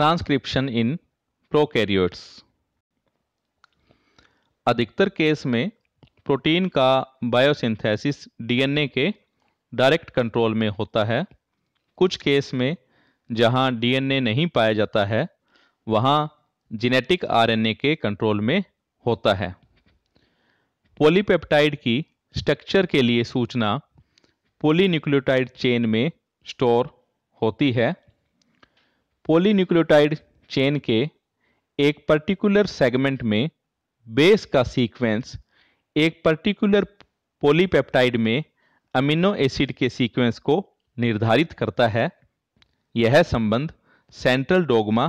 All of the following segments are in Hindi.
ट्रांसक्रिप्शन इन प्रोकैरियोट्स अधिकतर केस में प्रोटीन का बायोसिंथेसिस डीएनए के डायरेक्ट कंट्रोल में होता है कुछ केस में जहां डीएनए नहीं पाया जाता है वहां जेनेटिक आरएनए के कंट्रोल में होता है पॉलीपेप्टाइड की स्ट्रक्चर के लिए सूचना पोलिन्यूक्लियोटाइड चेन में स्टोर होती है पोलिन्यूक्लियोटाइड चेन के एक पर्टिकुलर सेगमेंट में बेस का सीक्वेंस एक पर्टिकुलर पोलीपेप्टाइड में अमीनो एसिड के सीक्वेंस को निर्धारित करता है यह संबंध सेंट्रल डोगमा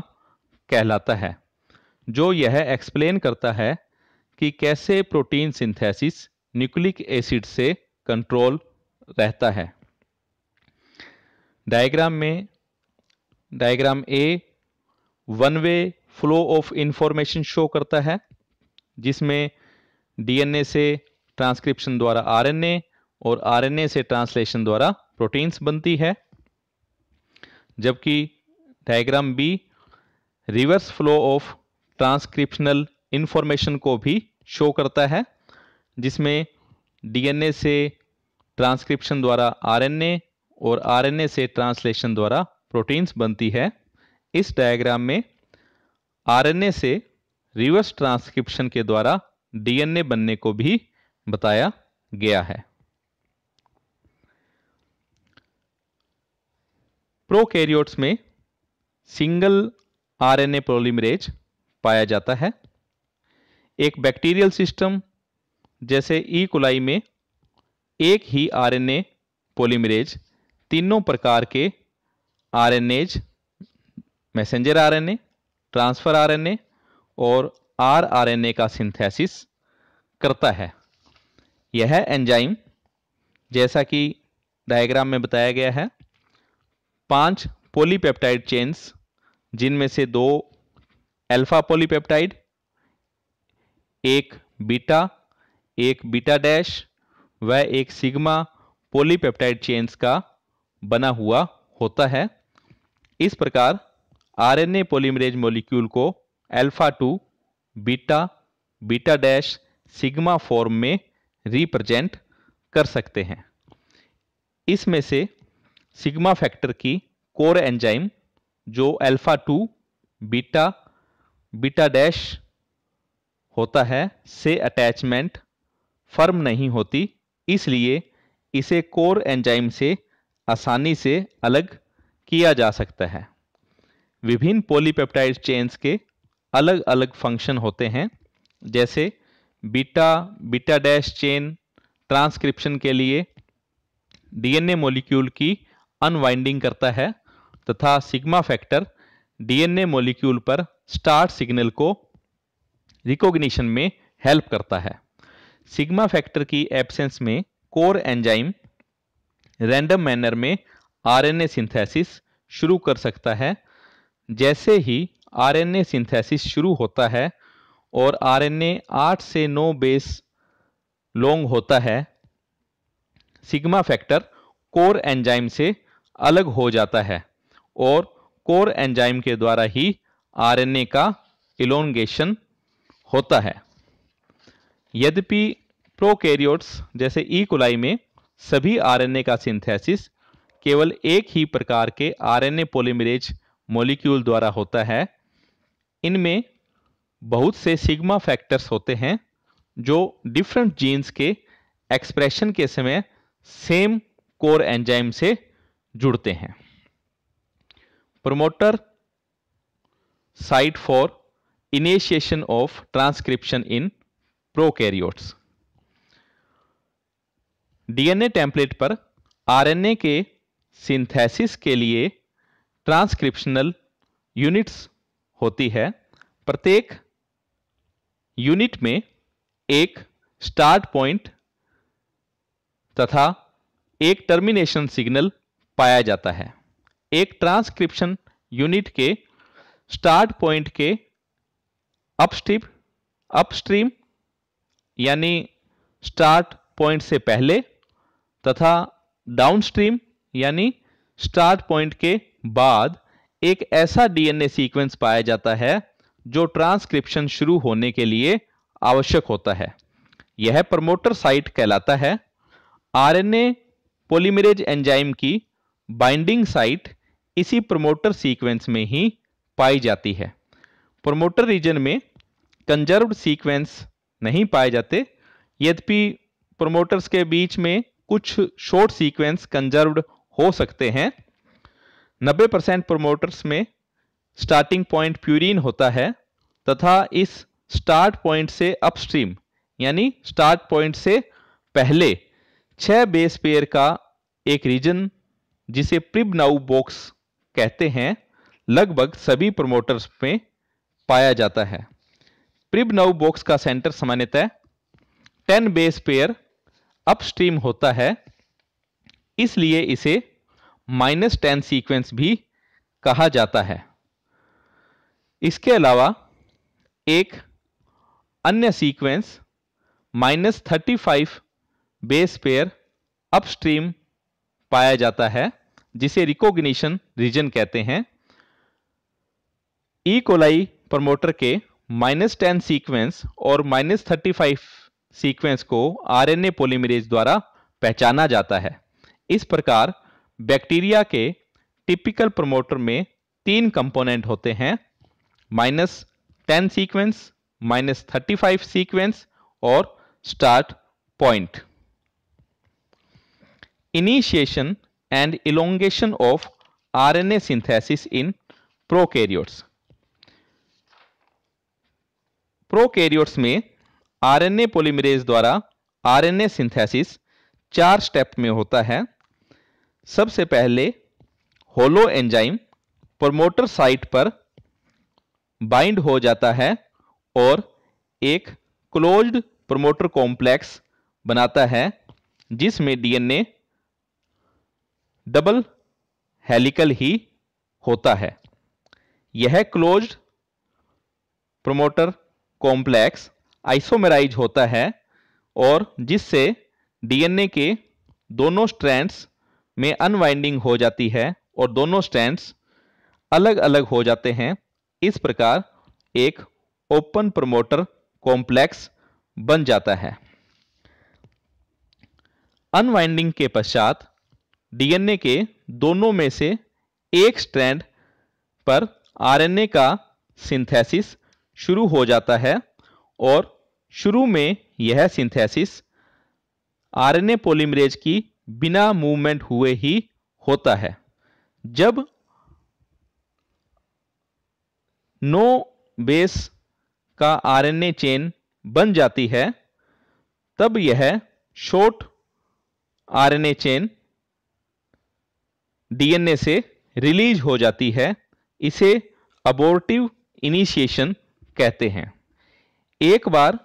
कहलाता है जो यह एक्सप्लेन करता है कि कैसे प्रोटीन सिंथेसिस न्यूक्लिक एसिड से कंट्रोल रहता है डायग्राम में diagram A one way flow of information show करता है जिसमें डीएनए से ट्रांसक्रिप्शन द्वारा आरएनए और आरएनए से ट्रांसलेशन द्वारा प्रोटीन्स बनती है जबकि diagram B reverse flow of transcriptional information को भी शो करता है जिसमें डीएनए से ट्रांसक्रिप्शन द्वारा आरएनए और आरएनए से ट्रांसलेशन द्वारा प्रोटीन्स बनती है इस डायग्राम में आरएनए से रिवर्स ट्रांसक्रिप्शन के द्वारा डीएनए बनने को भी बताया गया है प्रोकैरियोट्स में सिंगल आरएनए पोलीमरेज पाया जाता है एक बैक्टीरियल सिस्टम जैसे ई e. कुलाई में एक ही आरएनए पोलीमरेज तीनों प्रकार के R N A messenger R N A transfer R N A और आर आर एन ए का सिंथेसिस करता है यह एंजाइम जैसा कि डायग्राम में बताया गया है पांच पॉलीपेप्टाइड चेन्स जिनमें से दो अल्फा पॉलीपेप्टाइड एक बीटा एक बीटा डैश व एक सिग्मा पॉलीपेप्टाइड चेन्स का बना हुआ होता है इस प्रकार आरएनए पॉलीमरेज मॉलिक्यूल को alpha two beta beta dash sigma form में रिप्रेजेंट कर सकते हैं इसमें से सिग्मा फैक्टर की कोर एंजाइम जो alpha two beta beta dash होता है से अटैचमेंट फर्म नहीं होती इसलिए इसे कोर एंजाइम से आसानी से अलग किया जा सकता है विभिन्न पॉलीपेप्टाइड चेन्स के अलग अलग फंक्शन होते हैं जैसे beta beta dash chain transcription के लिए डीएनए मॉलिक्यूल की अनवाइंडिंग करता है तथा सिग्मा फैक्टर डीएनए मॉलिक्यूल पर स्टार्ट सिग्नल को रिकॉग्निशन में हेल्प करता है सिग्मा फैक्टर की एब्सेंस में कोर एंजाइम रैंडम मैनर में आरएनए सिंथेसिस शुरू कर सकता है जैसे ही आरएनए सिंथेसिस शुरू होता है और आरएनए 8 से 9 बेस लॉन्ग होता है सिग्मा फैक्टर कोर एंजाइम से अलग हो जाता है और कोर एंजाइम के द्वारा ही आरएनए का इलोंगेशन होता है यद्यपि प्रोकैरियोट्स जैसे ई e कोलाई में सभी आरएनए का सिंथेसिस केवल एक ही प्रकार के आरएनए पॉलीमरेज मॉलिक्यूल द्वारा होता है इनमें बहुत से सिग्मा फैक्टर्स होते हैं जो डिफरेंट जीन्स के एक्सप्रेशन के समय सेम कोर एंजाइम से जुड़ते हैं promoter site for initiation of transcription in prokaryotes DNA template पर आरएनए के सिंथेसिस के लिए ट्रांसक्रिप्शनल यूनिट्स होती है प्रत्येक यूनिट में एक स्टार्ट पॉइंट तथा एक टर्मिनेशन सिग्नल पाया जाता है एक ट्रांसक्रिप्शन यूनिट के स्टार्ट पॉइंट के अपस्ट्रीम अपस्ट्रीम यानी स्टार्ट पॉइंट से पहले तथा डाउनस्ट्रीम यानी स्टार्ट पॉइंट के बाद एक ऐसा डीएनए सीक्वेंस पाया जाता है जो ट्रांसक्रिप्शन शुरू होने के लिए आवश्यक होता है यह प्रमोटर साइट कहलाता है आरएनए पॉलीमरेज एंजाइम की बाइंडिंग साइट इसी प्रमोटर सीक्वेंस में ही पाई जाती है प्रमोटर रीजन में कंजर्व्ड सीक्वेंस नहीं पाए जाते यद्यपि प्रमोटर्स के बीच में कुछ शॉर्ट सीक्वेंस कंजर्व्ड हो सकते हैं 90 परसेंट प्रोमोटर्स में स्टार्टिंग पॉइंट प्यूरिन होता है तथा इस स्टार्ट पॉइंट से अपस्ट्रीम यानी स्टार्ट पॉइंट से पहले छह बेस पेयर का एक रीजन जिसे प्रिबनाउ बॉक्स कहते हैं लगभग सभी प्रोमोटर्स में पाया जाता है प्रिबनाउ बॉक्स का सेंटर सामान्यतः टेन बेस पेयर अपस्ट्रीम होता है इसलिए इसे माइनस टेन सीक्वेंस भी कहा जाता है इसके अलावा एक अन्य sequence minus thirty five base pair upstream पाया जाता है जिसे रिकॉग्निशन रीजन कहते हैं ई कोलाई प्रमोटर के माइनस टेन सीक्वेंस और माइनस थर्टी फाइव सीक्वेंस को आरएनए पॉलीमरेज द्वारा पहचाना जाता है इस प्रकार बैक्टीरिया के टिपिकल प्रोमोटर में तीन कंपोनेंट होते हैं minus ten sequence minus thirty five sequence और start point initiation and elongation of RNA synthesis in prokaryotes prokaryotes में आरएनए पॉलीमरेज द्वारा आरएनए सिंथेसिस चार स्टेप में होता है सबसे पहले होलो एंजाइम प्रमोटर साइट पर बाइंड हो जाता है और एक क्लोज्ड प्रमोटर कॉम्प्लेक्स बनाता है जिसमें डीएनए डबल हेलिकल ही होता है यह क्लोज्ड प्रोमोटर कॉम्प्लेक्स आइसोमेराइज होता है और जिससे डीएनए के दोनों स्ट्रैंड्स में अनवाइंडिंग हो जाती है और दोनों स्टैंड्स अलग अलग हो जाते हैं इस प्रकार एक ओपन प्रमोटर कॉम्प्लेक्स बन जाता है अनवाइंडिंग के पश्चात डीएनए के दोनों में से एक स्ट्रैंड पर आरएनए का सिंथेसिस शुरू हो जाता है और शुरू में यह सिंथेसिस आरएनए पॉलीमरेज की बिना मूवमेंट हुए ही होता है जब नो बेस का आरएनए चेन बन जाती है तब यह शॉर्ट आरएनए चेन डीएनए से रिलीज हो जाती है इसे अबोर्टिव इनिशिएशन कहते हैं एक बार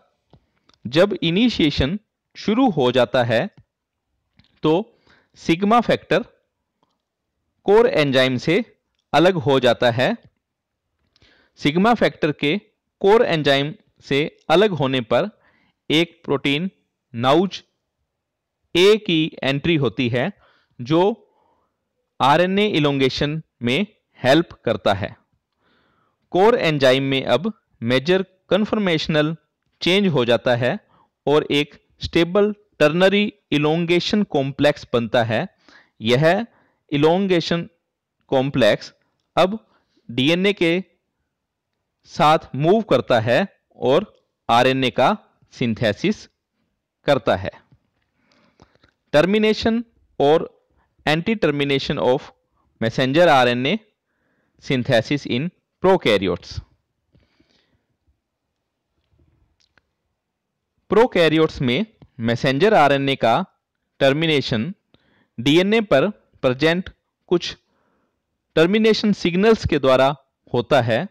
जब इनिशिएशन शुरू हो जाता है तो सिग्मा फैक्टर कोर एंजाइम से अलग हो जाता है सिग्मा फैक्टर के कोर एंजाइम से अलग होने पर एक प्रोटीन नाउज ए की एंट्री होती है जो आरएनए इलोंगेशन में हेल्प करता है कोर एंजाइम में अब मेजर कन्फर्मेशनल चेंज हो जाता है और एक स्टेबल टर्नरी इलोंगेशन कॉम्प्लेक्स बनता है यह इलोंगेशन कॉम्प्लेक्स अब डीएनए के साथ मूव करता है और आरएनए का सिंथेसिस करता है टर्मिनेशन और anti termination of messenger RNA synthesis in prokaryotes prokaryotes में मैसेंजर आरएनए का टर्मिनेशन डीएनए पर प्रजेंट कुछ टर्मिनेशन सिग्नल्स के द्वारा होता है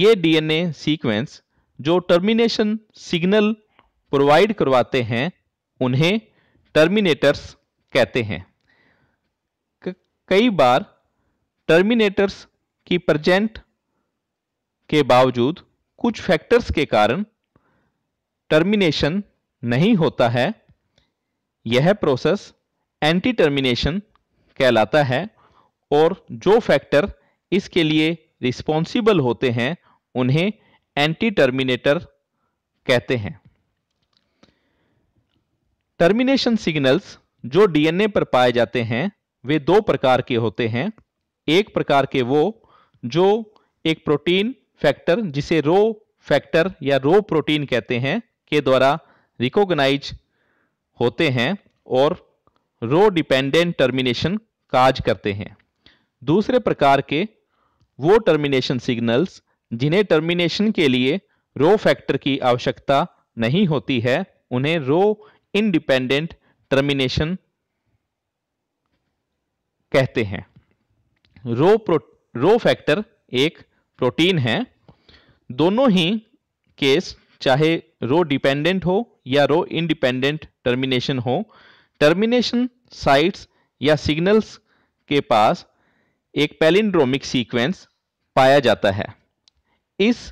ये डीएनए सीक्वेंस जो टर्मिनेशन सिग्नल प्रोवाइड करवाते हैं उन्हें टर्मिनेटर्स कहते हैं कई बार टर्मिनेटर्स की प्रजेंट के बावजूद कुछ फैक्टर्स के कारण टर्मिनेशन नहीं होता है यह प्रोसेस एंटी टर्मिनेशन कहलाता है और जो फैक्टर इसके लिए रिस्पॉन्सिबल होते हैं उन्हें एंटी टर्मिनेटर कहते हैं टर्मिनेशन सिग्नल्स जो डीएनए पर पाए जाते हैं वे दो प्रकार के होते हैं एक प्रकार के वो जो एक प्रोटीन फैक्टर जिसे रो फैक्टर या रो प्रोटीन कहते हैं के द्वारा रिकोगनाइज होते हैं और रो डिपेंडेंट टर्मिनेशन काज करते हैं दूसरे प्रकार के वो टर्मिनेशन सिग्नल्स जिन्हें टर्मिनेशन के लिए रो फैक्टर की आवश्यकता नहीं होती है उन्हें रो इंडिपेंडेंट टर्मिनेशन कहते हैं रो प्रो रो फैक्टर एक प्रोटीन है दोनों ही केस चाहे रो डिपेंडेंट हो या रो इंडिपेंडेंट टर्मिनेशन हो टर्मिनेशन साइट्स या सिग्नल्स के पास एक पैलिंड्रोमिक सीक्वेंस पाया जाता है इस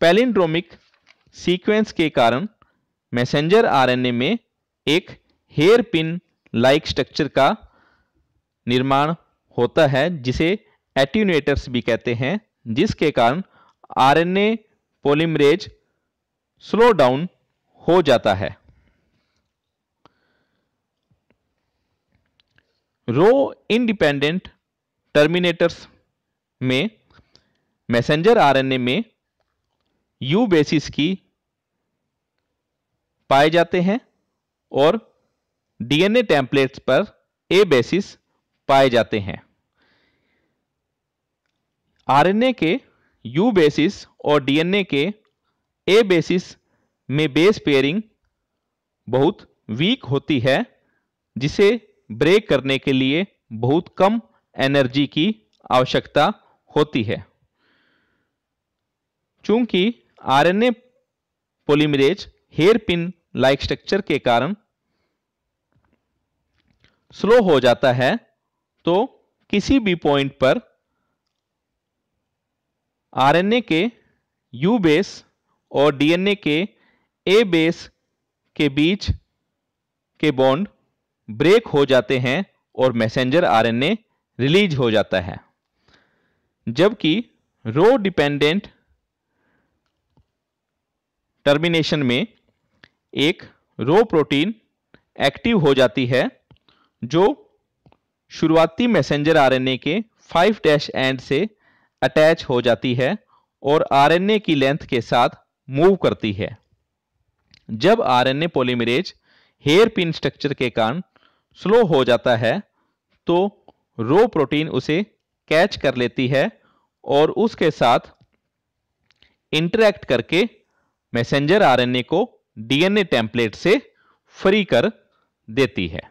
पैलिंड्रोमिक सीक्वेंस के कारण मैसेंजर आरएनए में एक हेयर पिन लाइक स्ट्रक्चर का निर्माण होता है जिसे एट्यूनेटर्स भी कहते हैं जिसके कारण आरएनए पॉलीमरेज स्लो डाउन हो जाता है रो इंडिपेंडेंट टर्मिनेटर्स में मैसेंजर आरएनए में यू बेसिस की पाए जाते हैं और डीएनए टेम्पलेट्स पर ए बेसिस पाए जाते हैं आरएनए के यू बेसिस और डीएनए के ए बेसिस में बेस पेयरिंग बहुत वीक होती है जिसे ब्रेक करने के लिए बहुत कम एनर्जी की आवश्यकता होती है चूंकि RNA polymerase hairpin like structure के कारण स्लो हो जाता है तो किसी भी पॉइंट पर आरएनए के यू बेस और डीएनए के ए बेस के बीच के बॉन्ड ब्रेक हो जाते हैं और मैसेंजर आरएनए रिलीज हो जाता है जबकि रो डिपेंडेंट टर्मिनेशन में एक रो प्रोटीन एक्टिव हो जाती है जो शुरुआती मैसेंजर आरएनए के फाइव डैश एंड से अटैच हो जाती है और आरएनए की लेंथ के साथ मूव करती है जब RNA polymerase hairpin structure के कारण स्लो हो जाता है तो रो प्रोटीन उसे कैच कर लेती है और उसके साथ इंटरैक्ट करके मैसेंजर आरएनए को डीएनए टेम्पलेट से फ्री कर देती है